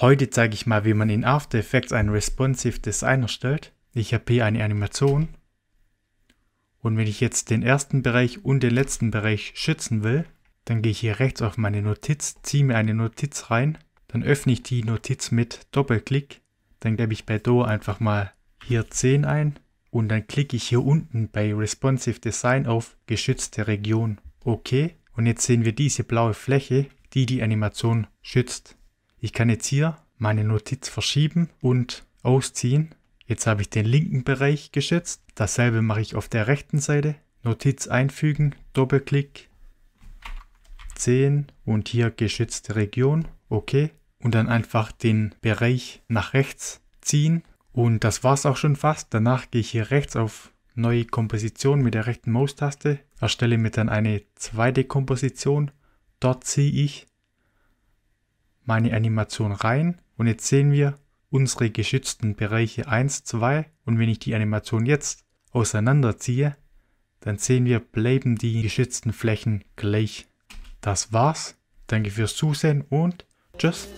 Heute zeige ich mal, wie man in After Effects ein Responsive Design erstellt. Ich habe hier eine Animation. Und wenn ich jetzt den ersten Bereich und den letzten Bereich schützen will, dann gehe ich hier rechts auf meine Notiz, ziehe mir eine Notiz rein, dann öffne ich die Notiz mit Doppelklick, dann gebe ich bei Do einfach mal hier 10 ein und dann klicke ich hier unten bei Responsive Design auf Geschützte Region. Okay, und jetzt sehen wir diese blaue Fläche, die die Animation schützt. Ich kann jetzt hier meine Notiz verschieben und ausziehen. Jetzt habe ich den linken Bereich geschützt. Dasselbe mache ich auf der rechten Seite. Notiz einfügen, Doppelklick, 10 und hier geschützte Region, okay. Und dann einfach den Bereich nach rechts ziehen. Und das war es auch schon fast. Danach gehe ich hier rechts auf neue Komposition mit der rechten Maustaste, erstelle mir dann eine zweite Komposition. Dort ziehe ich meine Animation rein und jetzt sehen wir unsere geschützten Bereiche 1, 2 und wenn ich die Animation jetzt auseinanderziehe, dann sehen wir, bleiben die geschützten Flächen gleich. Das war's. Danke fürs Zusehen und tschüss.